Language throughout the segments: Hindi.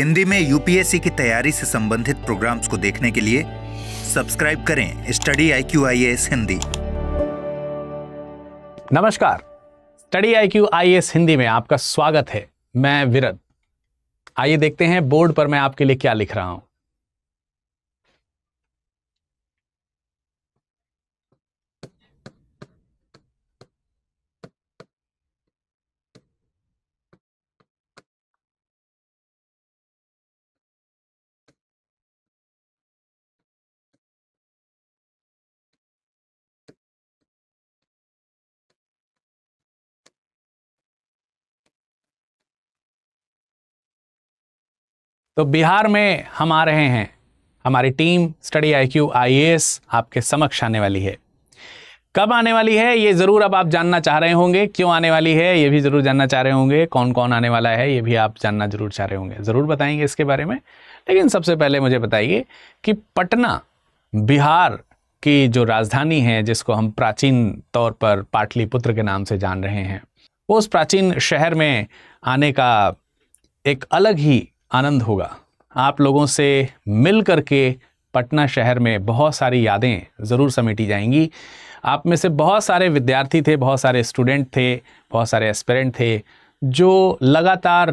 हिंदी में यूपीएससी की तैयारी से संबंधित प्रोग्राम्स को देखने के लिए सब्सक्राइब करें study I Q IAS Hindi नमस्कार study I Q IAS Hindi में आपका स्वागत है मैं विरद आइए देखते हैं बोर्ड पर मैं आपके लिए क्या लिख रहा हूं तो बिहार में हम आ रहे हैं हमारी टीम स्टडी आई क्यू आपके समक्ष आने वाली है कब आने वाली है ये ज़रूर अब आप जानना चाह रहे होंगे क्यों आने वाली है ये भी ज़रूर जानना चाह रहे होंगे कौन कौन आने वाला है ये भी आप जानना ज़रूर चाह रहे होंगे ज़रूर बताएंगे इसके बारे में लेकिन सबसे पहले मुझे बताइए कि पटना बिहार की जो राजधानी है जिसको हम प्राचीन तौर पर पाटलिपुत्र के नाम से जान रहे हैं उस प्राचीन शहर में आने का एक अलग ही आनंद होगा आप लोगों से मिल करके पटना शहर में बहुत सारी यादें ज़रूर समेटी जाएंगी आप में से बहुत सारे विद्यार्थी थे बहुत सारे स्टूडेंट थे बहुत सारे एस्पेरेंट थे जो लगातार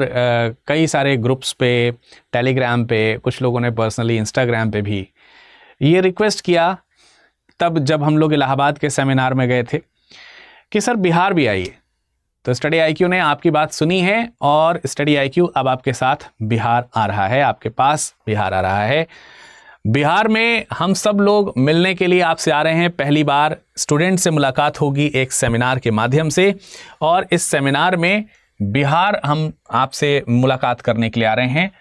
कई सारे ग्रुप्स पे टेलीग्राम पे कुछ लोगों ने पर्सनली इंस्टाग्राम पे भी ये रिक्वेस्ट किया तब जब हम लोग इलाहाबाद के सेमिनार में गए थे कि सर बिहार भी आइए तो स्टडी आईक्यू ने आपकी बात सुनी है और स्टडी आईक्यू अब आपके साथ बिहार आ रहा है आपके पास बिहार आ रहा है बिहार में हम सब लोग मिलने के लिए आपसे आ रहे हैं पहली बार स्टूडेंट से मुलाकात होगी एक सेमिनार के माध्यम से और इस सेमिनार में बिहार हम आपसे मुलाकात करने के लिए आ रहे हैं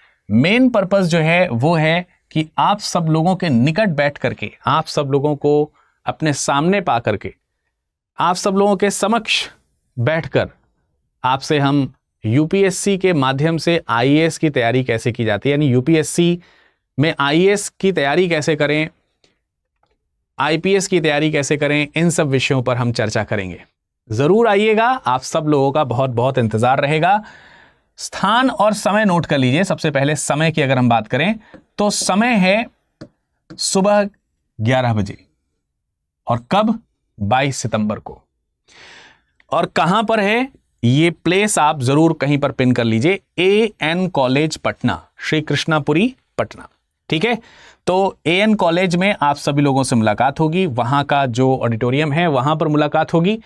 मेन पर्पज़ जो है वो है कि आप सब लोगों के निकट बैठ करके आप सब लोगों को अपने सामने पा करके आप सब लोगों के समक्ष बैठकर आपसे हम यूपीएससी के माध्यम से आईएएस की तैयारी कैसे की जाती है यानी यूपीएससी में आईएएस की तैयारी कैसे करें आईपीएस की तैयारी कैसे करें इन सब विषयों पर हम चर्चा करेंगे ज़रूर आइएगा आप सब लोगों का बहुत बहुत इंतज़ार रहेगा स्थान और समय नोट कर लीजिए सबसे पहले समय की अगर हम बात करें तो समय है सुबह ग्यारह बजे और कब 22 सितंबर को और कहां पर है ये प्लेस आप जरूर कहीं पर पिन कर लीजिए A N college Patna Shri Krishnapuri Patna ठीक है तो ए एन कॉलेज में आप सभी लोगों से मुलाकात होगी वहां का जो ऑडिटोरियम है वहां पर मुलाकात होगी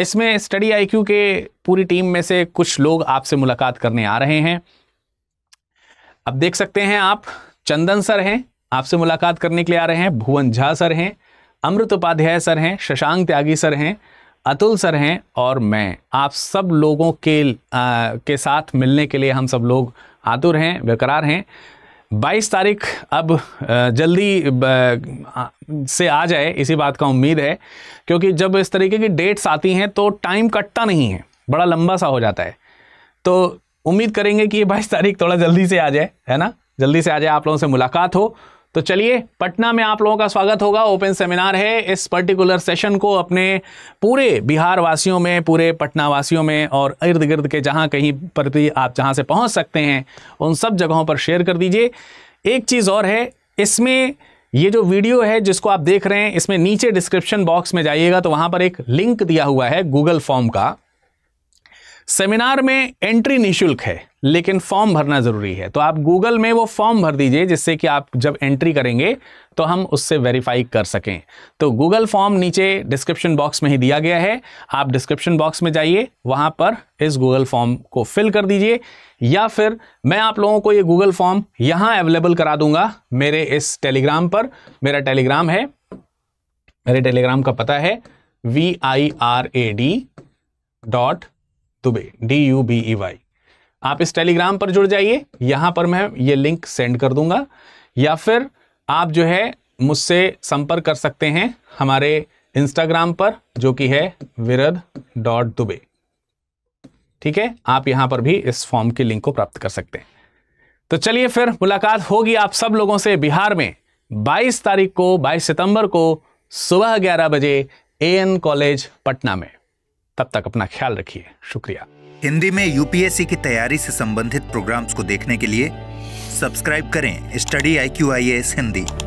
इसमें स्टडी आईक्यू के पूरी टीम में से कुछ लोग आपसे मुलाकात करने आ रहे हैं अब देख सकते हैं आप चंदन सर हैं आपसे मुलाकात करने के लिए आ रहे हैं भुवन झा सर हैं अमृत उपाध्याय सर हैं शशांक त्यागी सर हैं अतुल सर हैं और मैं आप सब लोगों के आ, के साथ मिलने के लिए हम सब लोग आतुर हैं बेकरार हैं 22 तारीख अब जल्दी से आ जाए इसी बात का उम्मीद है क्योंकि जब इस तरीके की डेट्स आती हैं तो टाइम कटता नहीं है बड़ा लंबा सा हो जाता है तो उम्मीद करेंगे कि ये बाईस तारीख थोड़ा जल्दी से आ जाए है ना जल्दी से आ जाए आप लोगों से मुलाकात हो तो चलिए पटना में आप लोगों का स्वागत होगा ओपन सेमिनार है इस पर्टिकुलर सेशन को अपने पूरे बिहार वासियों में पूरे पटना वासियों में और इर्द गिर्द के जहाँ कहीं पर भी आप जहाँ से पहुँच सकते हैं उन सब जगहों पर शेयर कर दीजिए एक चीज़ और है इसमें ये जो वीडियो है जिसको आप देख रहे हैं इसमें नीचे डिस्क्रिप्शन बॉक्स में जाइएगा तो वहाँ पर एक लिंक दिया हुआ है गूगल फॉर्म का सेमिनार में एंट्री निशुल्क है लेकिन फॉर्म भरना ज़रूरी है तो आप गूगल में वो फॉर्म भर दीजिए जिससे कि आप जब एंट्री करेंगे तो हम उससे वेरीफाई कर सकें तो गूगल फॉर्म नीचे डिस्क्रिप्शन बॉक्स में ही दिया गया है आप डिस्क्रिप्शन बॉक्स में जाइए वहां पर इस गूगल फॉर्म को फिल कर दीजिए या फिर मैं आप लोगों को ये गूगल फॉर्म यहां अवेलेबल करा दूंगा मेरे इस टेलीग्राम पर मेरा टेलीग्राम है मेरे टेलीग्राम का पता है V I R A D dot Dubey D U B E Y आप इस टेलीग्राम पर जुड़ जाइए यहां पर मैं ये लिंक सेंड कर दूंगा या फिर आप जो है मुझसे संपर्क कर सकते हैं हमारे इंस्टाग्राम पर जो कि है विरद डॉट दुबे ठीक है आप यहां पर भी इस फॉर्म के लिंक को प्राप्त कर सकते हैं तो चलिए फिर मुलाकात होगी आप सब लोगों से बिहार में 22 तारीख को 22 सितंबर को सुबह 11 बजे एएन कॉलेज पटना में तब तक अपना ख्याल रखिए शुक्रिया हिंदी में यूपीएससी की तैयारी से संबंधित प्रोग्राम्स को देखने के लिए सब्सक्राइब करें study I Q IAS Hindi